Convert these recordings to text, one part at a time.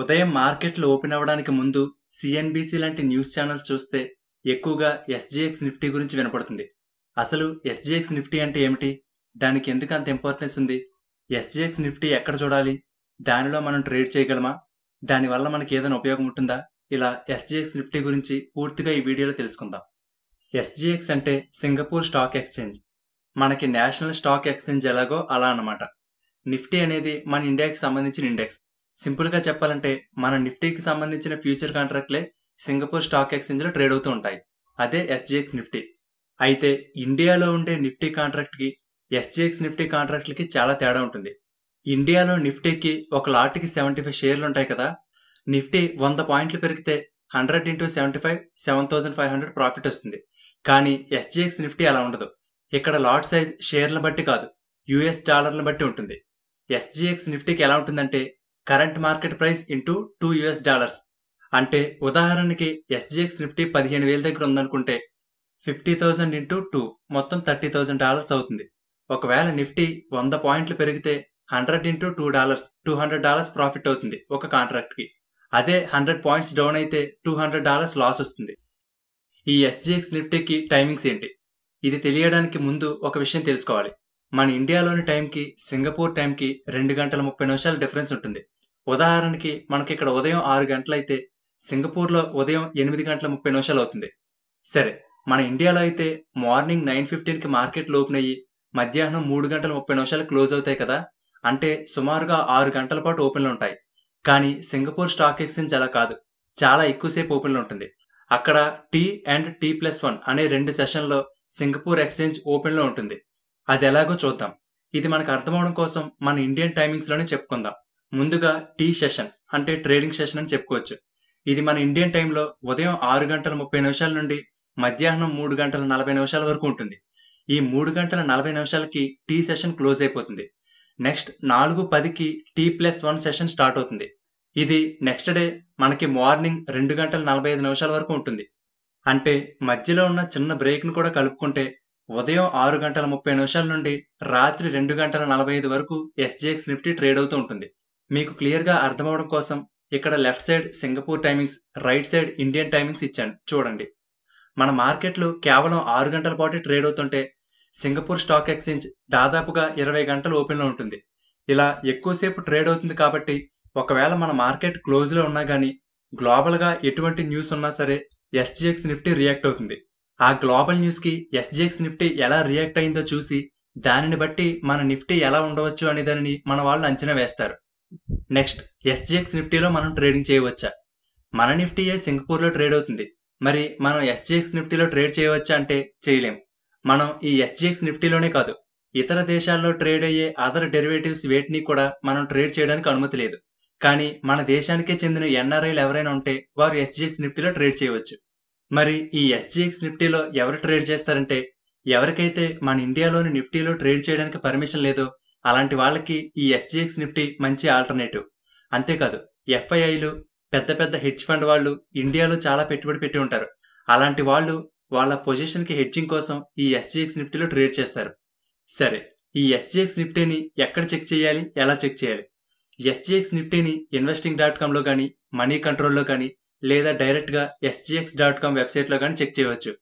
ఉదయం మార్కెట్లు ఓపెన్ అవ్వడానికి ముందు సిఎన్బిసి లాంటి న్యూస్ ఛానల్స్ చూస్తే ఎక్కువగా ఎస్జిఎక్స్ నిఫ్టీ గురించి వినపడుతుంది అసలు ఎస్జిఎక్స్ నిఫ్టీ అంటే ఏమిటి దానికి ఎందుకు అంత ఇంపార్టెన్స్ ఉంది ఎస్జిఎక్స్ నిఫ్టీ ఎక్కడ చూడాలి దానిలో మనం ట్రేడ్ చేయగలమా దానివల్ల మనకి ఏదైనా ఉపయోగం ఉంటుందా ఇలా ఎస్జిఎక్స్ నిఫ్టీ గురించి పూర్తిగా ఈ వీడియోలో తెలుసుకుందాం ఎస్జిఎక్స్ అంటే సింగపూర్ స్టాక్ ఎక్స్చేంజ్ మనకి నేషనల్ స్టాక్ ఎక్స్చేంజ్ ఎలాగో అలా అన్నమాట నిఫ్టీ అనేది మన ఇండియాకి సంబంధించిన ఇండెక్స్ సింపుల్గా చెప్పాలంటే మన నిఫ్టీకి సంబంధించిన ఫ్యూచర్ కాంట్రాక్ట్లే సింగపూర్ స్టాక్ ఎక్స్చేంజ్లో ట్రేడ్ అవుతూ ఉంటాయి అదే ఎస్జిఎక్స్ నిఫ్టీ అయితే ఇండియాలో ఉండే నిఫ్టీ కాంట్రాక్ట్కి ఎస్జిఎక్స్ నిఫ్టీ కాంట్రాక్ట్లకి చాలా తేడా ఉంటుంది ఇండియాలో నిఫ్టీకి ఒక లాట్కి సెవెంటీ ఫైవ్ షేర్లు ఉంటాయి కదా నిఫ్టీ వంద పాయింట్లు పెరిగితే hundred into seventy five seven thousand five hundred profit వస్తుంది కానీ ఎస్జిఎక్స్ నిఫ్టీ అలా ఉండదు ఇక్కడ లాట్ సైజ్ షేర్లను బట్టి కాదు యుఎస్ డాలర్లను బట్టి ఉంటుంది ఎస్జిఎక్స్ నిఫ్టీకి ఎలా ఉంటుందంటే current market price into two US dollars అంటే ఉదాహరణకి ఎస్జిఎక్స్ నిఫ్టీ పదిహేను వేల దగ్గర ఉందనుకుంటే ఫిఫ్టీ థౌజండ్ ఇంటూ టూ మొత్తం థర్టీ థౌజండ్ డాలర్స్ అవుతుంది ఒకవేళ నిఫ్టీ వంద పాయింట్లు పెరిగితే hundred into two dollars two hundred dollars profit అవుతుంది ఒక కాంట్రాక్ట్కి అదే హండ్రెడ్ పాయింట్స్ డౌన్ అయితే టూ హండ్రెడ్ డాలర్స్ లాస్ వస్తుంది ఈ ఎస్జిఎక్స్ నిఫ్టీకి టైమింగ్స్ ఏంటి ఇది తెలియడానికి ముందు ఒక విషయం తెలుసుకోవాలి మన ఇండియాలోని టైంకి సింగపూర్ టైంకి రెండు గంటల ముప్పై నిమిషాల డిఫరెన్స్ ఉంటుంది ఉదాహరణకి మనకి ఇక్కడ ఉదయం ఆరు గంటలైతే సింగపూర్లో ఉదయం ఎనిమిది గంటల ముప్పై నిమిషాలు అవుతుంది సరే మన ఇండియాలో అయితే మార్నింగ్ నైన్ ఫిఫ్టీన్కి మార్కెట్ ఓపెన్ అయ్యి మధ్యాహ్నం మూడు గంటల ముప్పై నిమిషాలు క్లోజ్ అవుతాయి కదా అంటే సుమారుగా ఆరు గంటల పాటు ఓపెన్లు ఉంటాయి కానీ సింగపూర్ స్టాక్ ఎక్స్చేంజ్ అలా కాదు చాలా ఎక్కువసేపు ఓపెన్లు ఉంటుంది అక్కడ T and T plus one అనే రెండు సెషన్లో సింగపూర్ ఎక్స్చేంజ్ ఓపెన్లో ఉంటుంది అది ఎలాగో చూద్దాం ఇది మనకు అర్థమవడం కోసం మన ఇండియన్ టైమింగ్స్లోనే చెప్పుకుందాం ముందుగా టీ సెషన్ అంటే ట్రేడింగ్ సెషన్ అని చెప్పుకోవచ్చు ఇది మన ఇండియన్ టైంలో ఉదయం ఆరు గంటల ముప్పై నిమిషాల నుండి మధ్యాహ్నం మూడు గంటల నలభై నిమిషాల వరకు ఉంటుంది ఈ మూడు గంటల నలభై నిమిషాలకి టీ సెషన్ క్లోజ్ అయిపోతుంది నెక్స్ట్ నాలుగు పదికి T plus one session start అవుతుంది ఇది నెక్స్ట్ డే మనకి మార్నింగ్ రెండు గంటల నలభై ఐదు నిమిషాల వరకు ఉంటుంది అంటే మధ్యలో ఉన్న చిన్న బ్రేక్ను కూడా కలుపుకుంటే ఉదయం ఆరు గంటల ముప్పై నిమిషాల నుండి రాత్రి రెండు గంటల నలభై ఐదు వరకు ఎస్జిఎక్స్ నిఫ్టీ ట్రేడ్ అవుతూ ఉంటుంది మీకు క్లియర్గా అర్థమవడం కోసం ఇక్కడ left side Singapore timings right side Indian timings ఇచ్చాను చూడండి మన మార్కెట్లు కేవలం ఆరు గంటల పాటు ట్రేడ్ అవుతుంటే సింగపూర్ స్టాక్ ఎక్స్చేంజ్ దాదాపుగా ఇరవై గంటలు ఓపెన్లో ఉంటుంది ఇలా ఎక్కువసేపు ట్రేడ్ అవుతుంది కాబట్టి ఒకవేళ మన మార్కెట్ క్లోజ్లో ఉన్నా కానీ గ్లోబల్గా ఎటువంటి న్యూస్ ఉన్నా సరే ఎస్జిఎక్స్ నిఫ్టీ రియాక్ట్ అవుతుంది ఆ గ్లోబల్ న్యూస్కి ఎస్జిఎక్స్ నిఫ్టీ ఎలా రియాక్ట్ అయిందో చూసి దానిని బట్టి మన నిఫ్టీ ఎలా ఉండవచ్చు అనే మన వాళ్ళు అంచనా వేస్తారు నెక్స్ట్ ఎస్జిఎక్స్ నిఫ్టీలో మనం ట్రేడింగ్ చేయవచ్చా మన నిఫ్టీయే సింగపూర్లో ట్రేడ్ అవుతుంది మరి మనం ఎస్జిఎక్స్ నిఫ్టీలో ట్రేడ్ చేయవచ్చా అంటే చేయలేం మనం ఈ ఎస్జిఎక్స్ నిఫ్టీలోనే కాదు ఇతర దేశాల్లో ట్రేడ్ అయ్యే అదర్ డెరివేటివ్స్ వేటిని కూడా మనం ట్రేడ్ చేయడానికి అనుమతి లేదు కానీ మన దేశానికే చెందిన ఎన్ఆర్ఐలు ఎవరైనా ఉంటే వారు ఎస్జిఎక్స్ నిఫ్టీలో ట్రేడ్ చేయవచ్చు మరి ఈ ఎస్జిఎక్స్ నిఫ్టీలో ఎవరు ట్రేడ్ చేస్తారంటే ఎవరికైతే మన ఇండియాలోని నిఫ్టీలో ట్రేడ్ చేయడానికి పర్మిషన్ లేదో అలాంటి వాళ్ళకి ఈ ఎస్జీఎక్స్ నిఫ్టీ మంచి ఆల్టర్నేటివ్ అంతేకాదు ఎఫ్ఐఐలు పెద్ద పెద్ద హెడ్జ్ ఫండ్ వాళ్ళు ఇండియాలో చాలా పెట్టుబడి పెట్టి ఉంటారు అలాంటి వాళ్ళు వాళ్ళ పొజిషన్కి హెడ్జింగ్ కోసం ఈ ఎస్జీఎక్స్ నిఫ్టీలో ట్రేడ్ చేస్తారు సరే ఈ ఎస్జీఎక్స్ నిఫ్టీని ఎక్కడ చెక్ చేయాలి ఎలా చెక్ చేయాలి ఎస్జీఎక్స్ నిఫ్టీని ఇన్వెస్టింగ్ డాట్ కామ్లో కానీ మనీ కంట్రోల్లో కానీ లేదా డైరెక్ట్గా ఎస్జీఎక్స్ డాట్ కామ్ వెబ్సైట్లో కానీ చెక్ చేయవచ్చు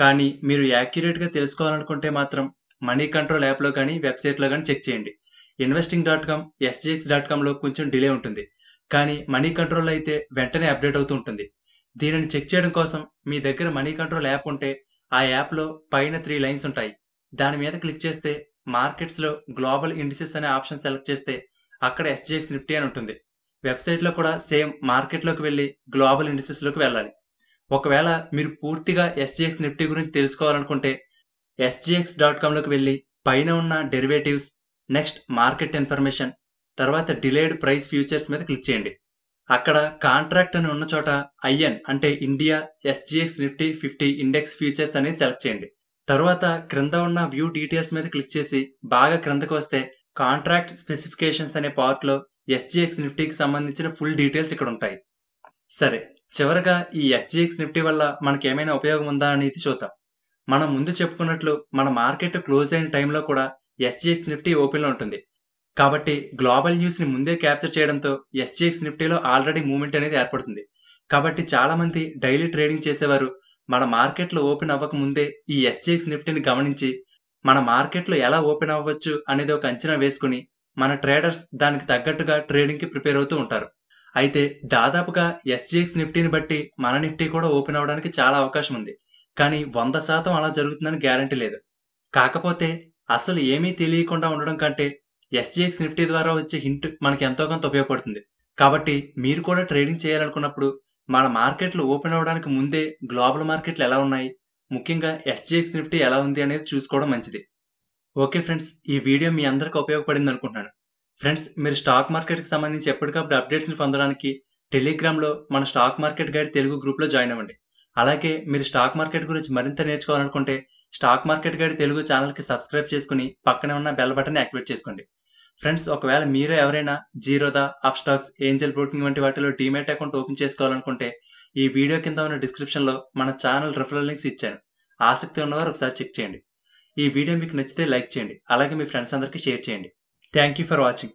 కానీ మీరు యాక్యురేట్గా తెలుసుకోవాలనుకుంటే మాత్రం మనీ కంట్రోల్ యాప్లో కానీ వెబ్సైట్లో కానీ చెక్ చేయండి investing dot com SGX dot కామ్లో కొంచెం డిలే ఉంటుంది కానీ మనీ కంట్రోల్ అయితే వెంటనే అప్డేట్ అవుతూ ఉంటుంది దీనిని చెక్ చేయడం కోసం మీ దగ్గర మనీ కంట్రోల్ యాప్ ఉంటే ఆ యాప్లో పైన త్రీ లైన్స్ ఉంటాయి దాని మీద క్లిక్ చేస్తే మార్కెట్స్లో గ్లోబల్ ఇండిసెస్ అనే ఆప్షన్ సెలెక్ట్ చేస్తే అక్కడ ఎస్జిఎక్స్ నిఫ్టీ అని ఉంటుంది వెబ్సైట్లో కూడా సేమ్ మార్కెట్లోకి వెళ్ళి గ్లోబల్ ఇండిసెస్లోకి వెళ్ళాలి ఒకవేళ మీరు పూర్తిగా ఎస్జిఎక్స్ నిఫ్టీ గురించి తెలుసుకోవాలనుకుంటే ఎస్జిఎక్స్ డాట్ కామ్లోకి వెళ్ళి పైన ఉన్న డెరివేటివ్స్ నెక్స్ట్ మార్కెట్ ఇన్ఫర్మేషన్ తర్వాత డిలేడ్ ప్రైస్ ఫ్యూచర్స్ మీద క్లిక్ చేయండి అక్కడ కాంట్రాక్ట్ అని ఉన్న చోట I N India SGX Nifty fifty index futures అనేది సెలెక్ట్ చేయండి తర్వాత క్రింద ఉన్న వ్యూ డీటెయిల్స్ మీద క్లిక్ చేసి బాగా క్రిందకు వస్తే కాంట్రాక్ట్ స్పెసిఫికేషన్స్ అనే లో ఎస్జిఎక్స్ నిఫ్టీకి సంబంధించిన ఫుల్ డీటెయిల్స్ ఇక్కడ ఉంటాయి సరే చివరగా ఈ ఎస్జిఎక్స్ నిఫ్టీ వల్ల మనకి ఏమైనా ఉపయోగం ఉందా అనేది చూద్దాం మనం ముందు చెప్పుకున్నట్లు మన మార్కెట్ క్లోజ్ అయిన టైంలో కూడా ఎస్జిఎక్స్ నిఫ్టీ ఓపెన్లో ఉంటుంది కాబట్టి గ్లోబల్ న్యూస్ని ముందే క్యాప్చర్ చేయడంతో ఎస్జిఎక్స్ నిఫ్టీలో ఆల్రెడీ మూమెంట్ అనేది ఏర్పడుతుంది కాబట్టి చాలామంది డైలీ ట్రేడింగ్ చేసేవారు మన మార్కెట్లో ఓపెన్ అవ్వక ముందే ఈ ఎస్జిఎక్స్ నిఫ్టీని గమనించి మన మార్కెట్లో ఎలా ఓపెన్ అవ్వచ్చు అనేది ఒక అంచనా వేసుకుని మన ట్రేడర్స్ దానికి తగ్గట్టుగా ట్రేడింగ్కి ప్రిపేర్ అవుతూ ఉంటారు అయితే దాదాపుగా ఎస్జిఎక్స్ నిఫ్టీని బట్టి మన నిఫ్టీ కూడా ఓపెన్ అవ్వడానికి చాలా అవకాశం ఉంది కానీ వంద శాతం అలా జరుగుతుందని గ్యారంటీ లేదు కాకపోతే అసలు ఏమీ తెలియకుండా ఉండడం కంటే ఎస్జిఎక్స్ నిఫ్టీ ద్వారా వచ్చే హింట్ మనకి ఎంతో కొంత ఉపయోగపడుతుంది కాబట్టి మీరు కూడా ట్రేడింగ్ చేయాలనుకున్నప్పుడు మన మార్కెట్లు ఓపెన్ అవ్వడానికి ముందే గ్లోబల్ మార్కెట్లు ఎలా ఉన్నాయి ముఖ్యంగా ఎస్జిఎక్స్ నిఫ్టీ ఎలా ఉంది అనేది చూసుకోవడం మంచిది ఓకే ఫ్రెండ్స్ ఈ వీడియో మీ అందరికీ ఉపయోగపడింది అనుకుంటున్నాను ఫ్రెండ్స్ మీరు స్టాక్ మార్కెట్కి సంబంధించి ఎప్పటికప్పుడు అప్డేట్స్ని పొందడానికి టెలిగ్రామ్లో మన స్టాక్ మార్కెట్ గైడ్ తెలుగు గ్రూప్లో జాయిన్ అవ్వండి అలాగే మీరు స్టాక్ మార్కెట్ గురించి మరింత నేర్చుకోవాలనుకుంటే స్టాక్ మార్కెట్ గైడ్ తెలుగు ఛానల్కి సబ్స్క్రైబ్ చేసుకుని పక్కనే ఉన్న బెల్ బటన్ యాక్టివేట్ చేసుకోండి ఫ్రెండ్స్ ఒకవేళ మీరు ఎవరైనా జీరోదా అప్ స్టాక్స్ ఏంజల్ బ్రోకింగ్ వంటి వాటిలో డిమెట్ అకౌంట్ ఓపెన్ చేసుకోవాలనుకుంటే ఈ వీడియో కింద ఉన్న డిస్క్రిప్షన్లో మన ఛానల్ రిఫరల్ లింక్స్ ఇచ్చాను ఆసక్తి ఉన్నవారు ఒకసారి చెక్ చేయండి ఈ వీడియో మీకు నచ్చితే లైక్ చేయండి అలాగే మీ ఫ్రెండ్స్ అందరికీ షేర్ చేయండి థ్యాంక్ యూ ఫర్ వాచింగ్